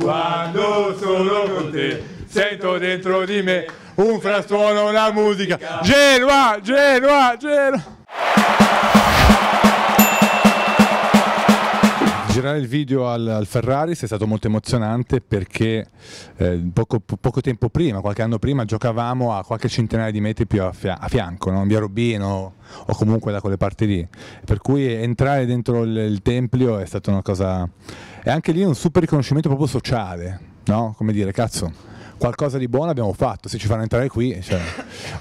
Quando sono con te, sento dentro di me un frastuono, una musica. Genoa, Genoa, Genoa. girare il video al, al Ferraris è stato molto emozionante perché eh, poco, poco, tempo prima, qualche anno prima, giocavamo a qualche centinaia di metri più a, fia a fianco, no? via Robino o comunque da quelle parti lì. Per cui entrare dentro il, il Tempio è stata una cosa... E anche lì un super riconoscimento proprio sociale, no? Come dire, cazzo qualcosa di buono abbiamo fatto, se ci fanno entrare qui, cioè,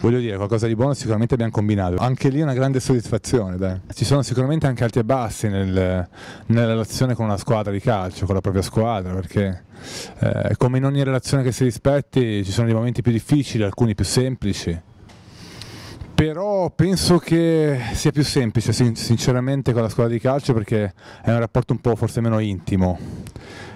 voglio dire, qualcosa di buono sicuramente abbiamo combinato. Anche lì è una grande soddisfazione, dai. Ci sono sicuramente anche alti e bassi nel, nella relazione con una squadra di calcio, con la propria squadra, perché eh, come in ogni relazione che si rispetti ci sono dei momenti più difficili, alcuni più semplici. Però penso che sia più semplice, sinceramente, con la squadra di calcio perché è un rapporto un po' forse meno intimo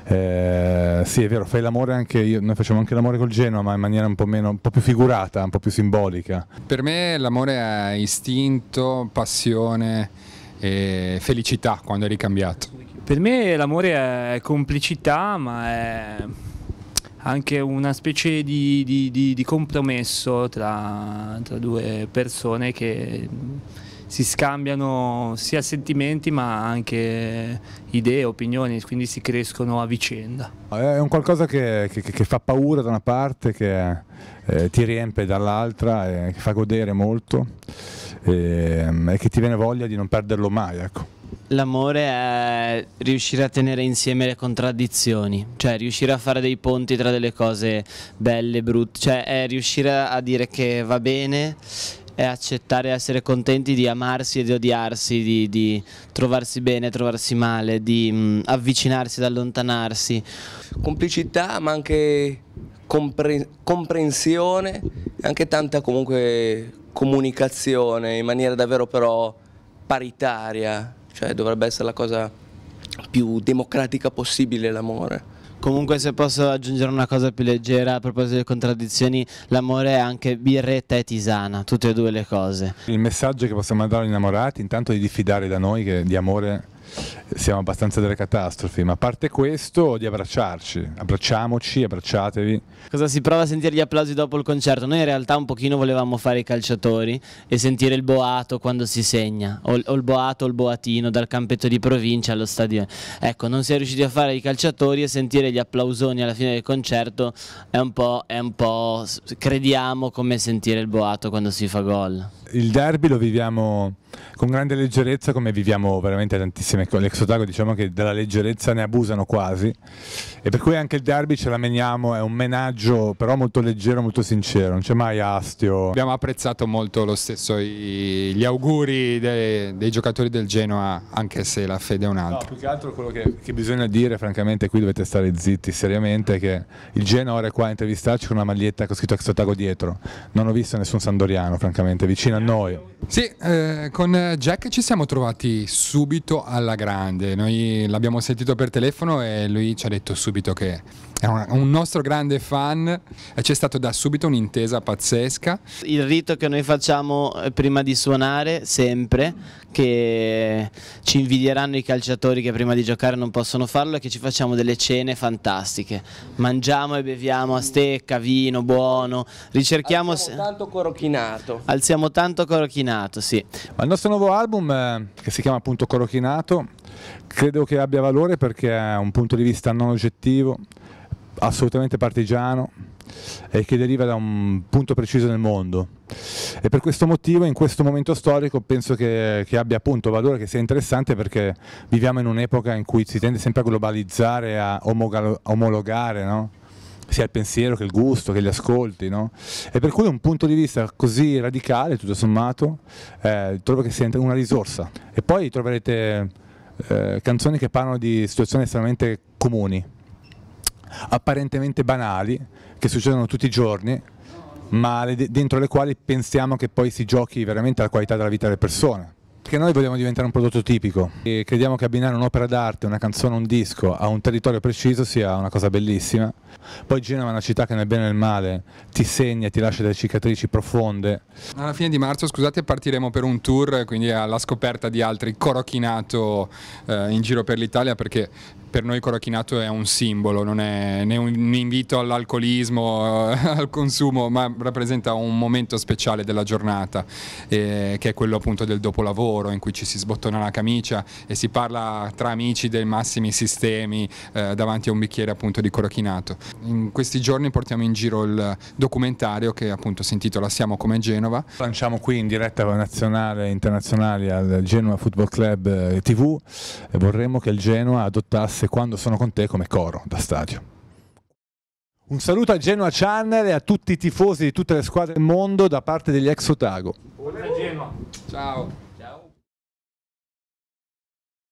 eh, sì, è vero, fai l'amore anche io, noi facciamo anche l'amore col Genoa, ma in maniera un po, meno, un po' più figurata, un po' più simbolica. Per me l'amore è istinto, passione e felicità quando è ricambiato. Per me l'amore è complicità, ma è anche una specie di, di, di, di compromesso tra, tra due persone che si scambiano sia sentimenti ma anche idee, opinioni, quindi si crescono a vicenda. Ah, è un qualcosa che, che, che fa paura da una parte, che eh, ti riempie dall'altra, eh, che fa godere molto e, ehm, e, che ti viene voglia di non perderlo mai. Ecco. L'amore è riuscire a tenere insieme le contraddizioni, cioè riuscire a fare dei ponti tra delle cose belle e brutte, cioè è riuscire a dire che va bene è accettare essere contenti di amarsi e di odiarsi, di, di trovarsi bene, trovarsi male, di mh, mm, avvicinarsi ed allontanarsi. Complicità ma anche compre comprensione e anche tanta comunque comunicazione in maniera davvero però paritaria, cioè dovrebbe essere la cosa più democratica possibile l'amore. Comunque se posso aggiungere una cosa più leggera a proposito delle contraddizioni, l'amore è anche birretta e tisana, tutte e due le cose. Il messaggio che possiamo mandare agli innamorati intanto è di diffidare da noi che di amore siamo abbastanza delle catastrofi, ma a parte questo di abbracciarci, abbracciamoci, abbracciatevi. Cosa si prova a sentire gli applausi dopo il concerto? Noi in realtà un pochino volevamo fare i calciatori e sentire il boato quando si segna, o, il boato o il boatino dal campetto di provincia allo stadio. Ecco, non si è riusciti a fare i calciatori e sentire gli applausoni alla fine del concerto è un po', è un po' crediamo come sentire il boato quando si fa gol il derby lo viviamo con grande leggerezza come viviamo veramente tantissime con l'exotago diciamo che della leggerezza ne abusano quasi e per cui anche il derby ce la meniamo, è un menaggio però molto leggero, molto sincero, non c'è mai astio. Abbiamo apprezzato molto lo stesso i, gli auguri dei, dei, giocatori del Genoa anche se la fede è un'altra. No, più che altro quello che, che bisogna dire francamente qui dovete stare zitti seriamente che il Genoa ora è qua a intervistarci con una maglietta con scritto exotago dietro, non ho visto nessun Sandoriano francamente vicino a noi. Sì, eh, con Jack ci siamo trovati subito alla grande, noi l'abbiamo sentito per telefono e lui ci ha detto subito che è un nostro grande fan e c'è stata da subito un'intesa pazzesca. Il rito che noi facciamo eh, prima di suonare, sempre, che ci invidieranno i calciatori che prima di giocare non possono farlo, è che ci facciamo delle cene fantastiche. Mangiamo e beviamo a stecca, vino buono, ricerchiamo... Alziamo tanto corochinato. Alziamo tanto corochinato, sì. Ma il nostro nuovo album, eh, che si chiama appunto Corochinato, credo che abbia valore perché è un punto di vista non oggettivo assolutamente partigiano e che deriva da un punto preciso nel mondo e per questo motivo in questo momento storico penso che, che abbia appunto valore, che sia interessante perché viviamo in un'epoca in cui si tende sempre a globalizzare, a omologare no? sia il pensiero che il gusto, che gli ascolti no? e per cui un punto di vista così radicale tutto sommato eh, trovo che sia una risorsa e poi troverete eh, canzoni che parlano di situazioni estremamente comuni apparentemente banali che succedono tutti i giorni ma dentro le quali pensiamo che poi si giochi veramente alla qualità della vita delle persone. Perché noi vogliamo diventare un prodotto tipico e crediamo che abbinare un'opera d'arte, una canzone, un disco a un territorio preciso sia una cosa bellissima. Poi Genova è una città che nel bene e nel male ti segna, ti lascia delle cicatrici profonde. Alla fine di marzo, scusate, partiremo per un tour, quindi alla scoperta di altri corochinato eh, in giro per l'Italia perché per noi Corochinato è un simbolo, non è né un invito all'alcolismo, eh, al consumo, ma rappresenta un momento speciale della giornata, eh, che è quello appunto del dopolavoro, in cui ci si sbottona la camicia e si parla tra amici dei massimi sistemi eh, davanti a un bicchiere appunto di Corochinato. In questi giorni portiamo in giro il documentario che appunto si intitola Siamo come Genova. Lanciamo qui in diretta nazionale e internazionale al Genova Football Club eh, TV e vorremmo che il Genoa adottasse se quando sono con te come coro da stadio. Un saluto a Genoa Channel e a tutti i tifosi di tutte le squadre del mondo da parte degli ex Otago. Ciao.